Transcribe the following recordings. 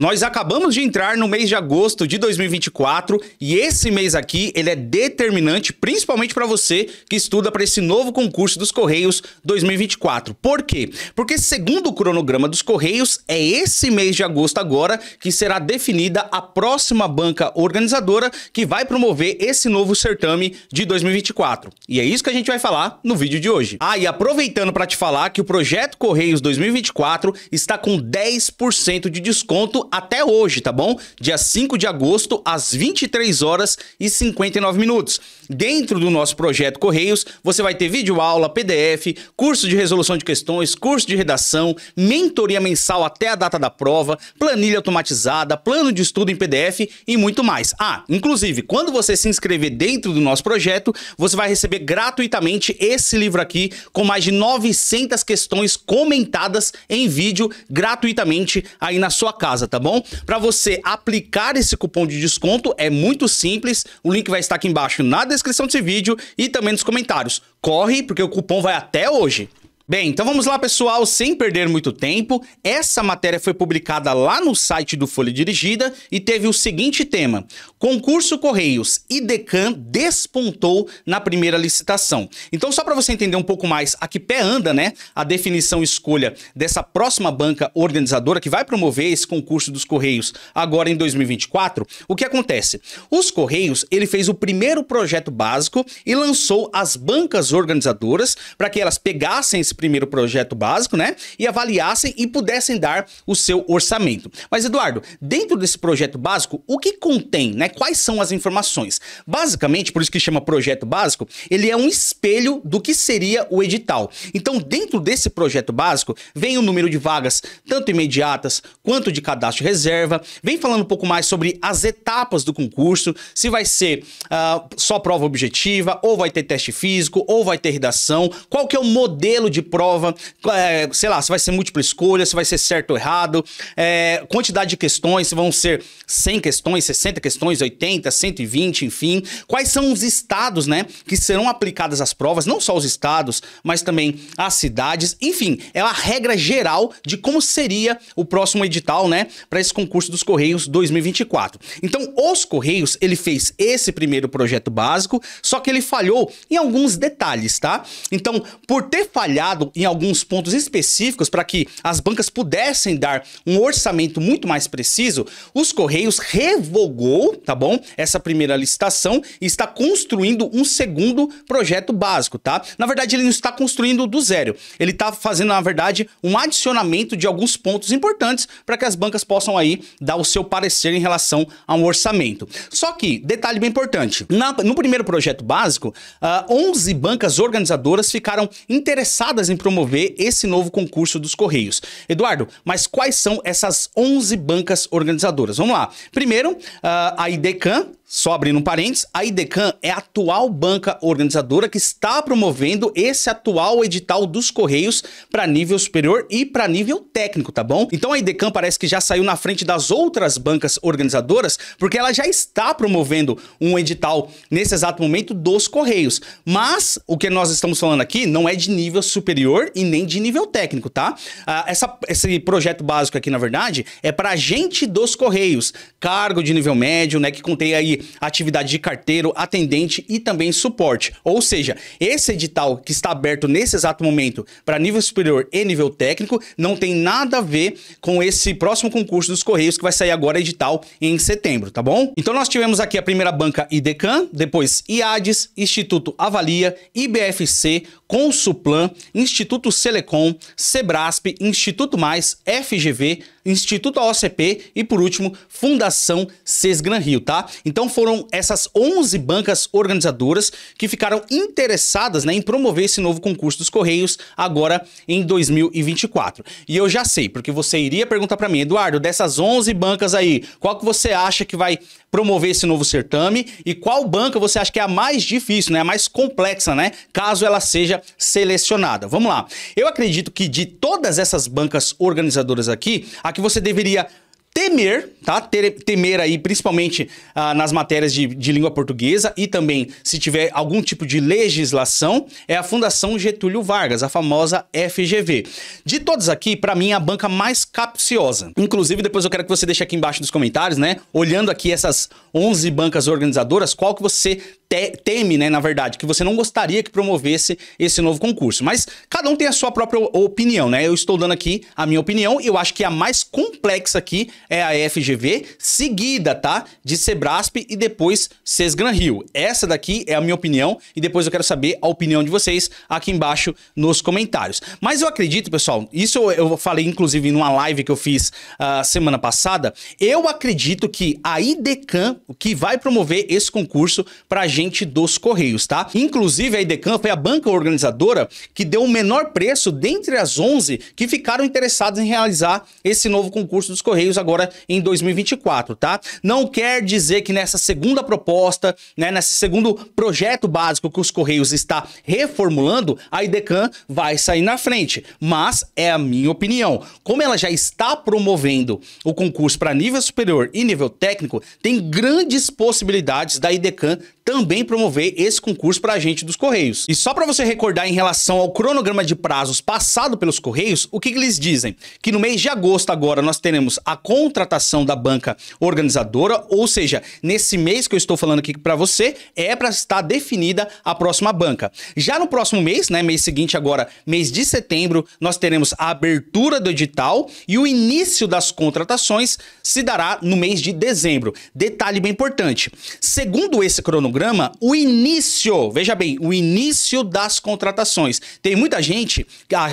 Nós acabamos de entrar no mês de agosto de 2024 e esse mês aqui ele é determinante principalmente para você que estuda para esse novo concurso dos Correios 2024. Por quê? Porque segundo o cronograma dos Correios, é esse mês de agosto agora que será definida a próxima banca organizadora que vai promover esse novo certame de 2024. E é isso que a gente vai falar no vídeo de hoje. Ah, e aproveitando para te falar que o projeto Correios 2024 está com 10% de desconto até hoje, tá bom? Dia 5 de agosto, às 23 horas e 59 minutos dentro do nosso projeto Correios, você vai ter vídeo aula, PDF, curso de resolução de questões, curso de redação, mentoria mensal até a data da prova, planilha automatizada, plano de estudo em PDF e muito mais. Ah, inclusive, quando você se inscrever dentro do nosso projeto, você vai receber gratuitamente esse livro aqui com mais de 900 questões comentadas em vídeo gratuitamente aí na sua casa, tá bom? Para você aplicar esse cupom de desconto é muito simples, o link vai estar aqui embaixo na descrição descrição desse vídeo e também nos comentários. Corre, porque o cupom vai até hoje. Bem, então vamos lá, pessoal, sem perder muito tempo. Essa matéria foi publicada lá no site do Folha Dirigida e teve o seguinte tema: Concurso Correios e Decan despontou na primeira licitação. Então, só para você entender um pouco mais a que pé anda, né, a definição e escolha dessa próxima banca organizadora que vai promover esse concurso dos Correios agora em 2024, o que acontece? Os Correios, ele fez o primeiro projeto básico e lançou as bancas organizadoras para que elas pegassem esse primeiro projeto básico, né? E avaliassem e pudessem dar o seu orçamento. Mas, Eduardo, dentro desse projeto básico, o que contém, né? Quais são as informações? Basicamente, por isso que chama projeto básico, ele é um espelho do que seria o edital. Então, dentro desse projeto básico, vem o número de vagas, tanto imediatas quanto de cadastro reserva, vem falando um pouco mais sobre as etapas do concurso, se vai ser uh, só prova objetiva, ou vai ter teste físico, ou vai ter redação, qual que é o modelo de prova, é, sei lá, se vai ser múltipla escolha, se vai ser certo ou errado, é, quantidade de questões, se vão ser 100 questões, 60 questões, 80, 120, enfim. Quais são os estados, né, que serão aplicadas as provas, não só os estados, mas também as cidades, enfim, é uma regra geral de como seria o próximo edital, né, para esse concurso dos Correios 2024. Então, os Correios, ele fez esse primeiro projeto básico, só que ele falhou em alguns detalhes, tá? Então, por ter falhado em alguns pontos específicos para que as bancas pudessem dar um orçamento muito mais preciso, os Correios revogou, tá bom? Essa primeira licitação e está construindo um segundo projeto básico, tá? Na verdade, ele não está construindo do zero. Ele está fazendo, na verdade, um adicionamento de alguns pontos importantes para que as bancas possam aí dar o seu parecer em relação a um orçamento. Só que, detalhe bem importante, na, no primeiro projeto básico, uh, ah, 11 bancas organizadoras ficaram interessadas em promover esse novo concurso dos Correios. Eduardo, mas quais são essas 11 bancas organizadoras? Vamos lá. Primeiro, ah, a IDECAN, só abrindo um parênteses, a IDECAN é a atual banca organizadora que está promovendo esse atual edital dos Correios para nível superior e para nível técnico, tá bom? Então a IDECAN parece que já saiu na frente das outras bancas organizadoras, porque ela já está promovendo um edital nesse exato momento dos Correios. Mas o que nós estamos falando aqui não é de nível superior e nem de nível técnico, tá? Ah, essa, esse projeto básico aqui, na verdade, é para gente dos Correios, cargo de nível médio, né, que contei aí atividade de carteiro, atendente e também suporte. Ou seja, esse edital que está aberto nesse exato momento para nível superior e nível técnico não tem nada a ver com esse próximo concurso dos Correios que vai sair agora edital em setembro, tá bom? Então nós tivemos aqui a primeira banca IDECAN, depois IADES, Instituto Avalia, IBFC, Consuplan, Instituto Selecom, Sebrasp, Instituto Mais, FGV, Instituto OCP e, por último, Fundação Sesgran Rio, tá? Então foram essas 11 bancas organizadoras que ficaram interessadas né, em promover esse novo concurso dos Correios agora em 2024. E eu já sei, porque você iria perguntar para mim, Eduardo, dessas 11 bancas aí, qual que você acha que vai promover esse novo certame e qual banca você acha que é a mais difícil, né, a mais complexa, né, caso ela seja selecionada. Vamos lá. Eu acredito que de todas essas bancas organizadoras aqui, a que você deveria temer, tá? Temer aí, principalmente ah, nas matérias de, de, língua portuguesa e também se tiver algum tipo de legislação, é a Fundação Getúlio Vargas, a famosa FGV. De todas aqui, para mim, é a banca mais capciosa. Inclusive, depois eu quero que você deixe aqui embaixo nos comentários, né? Olhando aqui essas 11 bancas organizadoras, qual que você te, teme, né, na verdade, que você não gostaria que promovesse esse novo concurso. Mas cada um tem a sua própria opinião, né? Eu estou dando aqui a minha opinião e eu acho que a mais complexa aqui é a FGV, seguida, tá? De Sebrasp e depois Sesgran Rio. Essa daqui é a minha opinião e depois eu quero saber a opinião de vocês aqui embaixo nos comentários. Mas eu acredito, pessoal, isso eu falei inclusive numa live que eu fiz uh, semana passada, eu acredito que a IDECAM, que vai promover esse concurso pra gente agente dos Correios, tá? Inclusive, a Idecam foi a banca organizadora que deu o menor preço dentre as 11 que ficaram interessadas em realizar esse novo concurso dos Correios agora em 2024, tá? Não quer dizer que nessa segunda proposta, né, nesse segundo projeto básico que os Correios está reformulando, a Idecam vai sair na frente, mas é a minha opinião. Como ela já está promovendo o concurso para nível superior e nível técnico, tem grandes possibilidades da Idecam também promover esse concurso para a agente dos Correios. E só para você recordar em relação ao cronograma de prazos passado pelos Correios, o que, que eles dizem? Que no mês de agosto agora nós teremos a contratação da banca organizadora, ou seja, nesse mês que eu estou falando aqui para você, é para estar definida a próxima banca. Já no próximo mês, né, mês seguinte agora, mês de setembro, nós teremos a abertura do edital e o início das contratações se dará no mês de dezembro. Detalhe bem importante. Segundo esse cronograma programa o início, veja bem, o início das contratações. Tem muita gente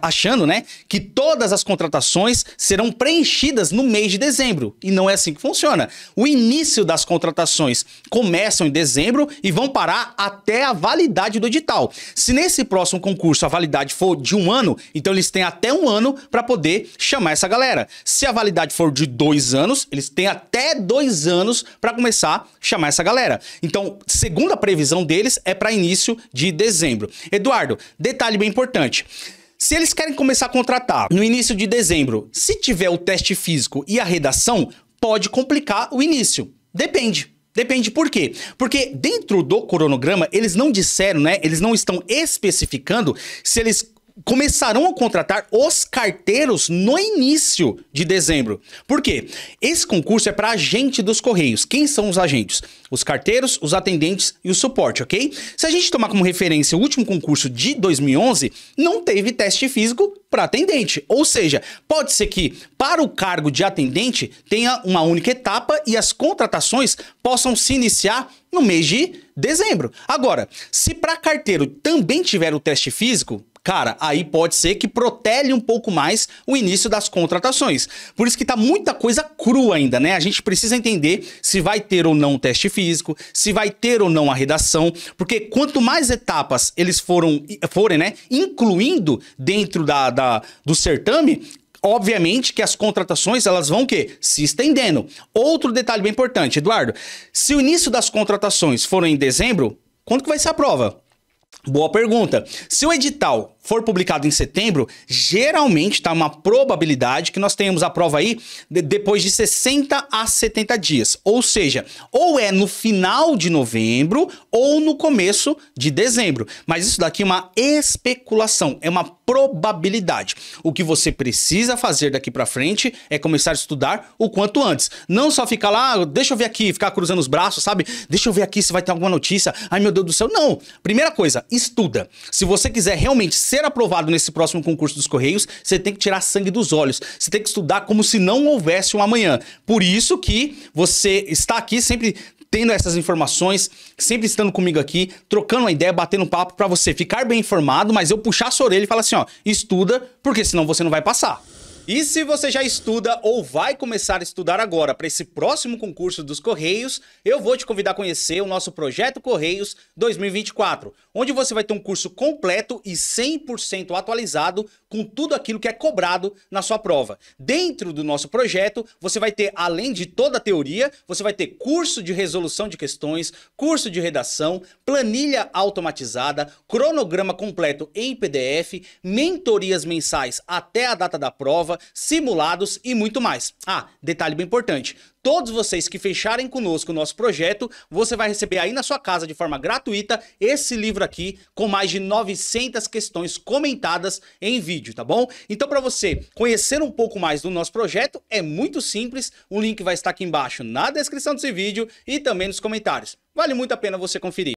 achando, né, que todas as contratações serão preenchidas no mês de dezembro. E não é assim que funciona. O início das contratações começam em dezembro e vão parar até a validade do edital. Se nesse próximo concurso a validade for de um ano, então eles têm até um ano para poder chamar essa galera. Se a validade for de dois anos, eles têm até dois anos para começar a chamar essa galera. Então, Segundo a previsão deles, é para início de dezembro. Eduardo, detalhe bem importante. Se eles querem começar a contratar no início de dezembro, se tiver o teste físico e a redação, pode complicar o início. Depende. Depende por quê? Porque dentro do cronograma, eles não disseram, né? Eles não estão especificando se eles começarão a contratar os carteiros no início de dezembro. Por quê? Esse concurso é para agente dos Correios. Quem são os agentes? Os carteiros, os atendentes e o suporte, ok? Se a gente tomar como referência o último concurso de 2011, não teve teste físico para atendente. Ou seja, pode ser que para o cargo de atendente tenha uma única etapa e as contratações possam se iniciar no mês de dezembro. Agora, se para carteiro também tiver o teste físico, cara, aí pode ser que protele um pouco mais o início das contratações. Por isso que tá muita coisa crua ainda, né? A gente precisa entender se vai ter ou não o teste físico, se vai ter ou não a redação, porque quanto mais etapas eles foram, forem, né, incluindo dentro da, da do certame, obviamente que as contratações elas vão que se estendendo. Outro detalhe bem importante, Eduardo, se o início das contratações for em dezembro, quando que vai ser a prova? Boa pergunta. Se o edital for publicado em setembro, geralmente está uma probabilidade que nós tenhamos a prova aí de, depois de 60 a 70 dias. Ou seja, ou é no final de novembro ou no começo de dezembro. Mas isso daqui é uma especulação, é uma probabilidade. O que você precisa fazer daqui para frente é começar a estudar o quanto antes. Não só ficar lá, ah, deixa eu ver aqui, ficar cruzando os braços, sabe? Deixa eu ver aqui se vai ter alguma notícia. Ai meu Deus do céu. Não. Primeira coisa, estuda. Se você quiser realmente ser aprovado nesse próximo concurso dos Correios, você tem que tirar sangue dos olhos. Você tem que estudar como se não houvesse um amanhã. Por isso que você está aqui sempre tendo essas informações, sempre estando comigo aqui, trocando uma ideia, batendo papo para você ficar bem informado, mas eu puxar a sua orelha e falar assim, ó, estuda, porque senão você não vai passar. E se você já estuda ou vai começar a estudar agora para esse próximo concurso dos Correios, eu vou te convidar a conhecer o nosso projeto Correios 2024, onde você vai ter um curso completo e 100% atualizado com tudo aquilo que é cobrado na sua prova. Dentro do nosso projeto, você vai ter além de toda a teoria, você vai ter curso de resolução de questões, curso de redação, planilha automatizada, cronograma completo em PDF, mentorias mensais até a data da prova, prova, simulados e muito mais. Ah, detalhe bem importante. Todos vocês que fecharem conosco o nosso projeto, você vai receber aí na sua casa de forma gratuita esse livro aqui com mais de 900 questões comentadas em vídeo, tá bom? Então para você conhecer um pouco mais do nosso projeto é muito simples, o link vai estar aqui embaixo na descrição desse vídeo e também nos comentários. Vale muito a pena você conferir.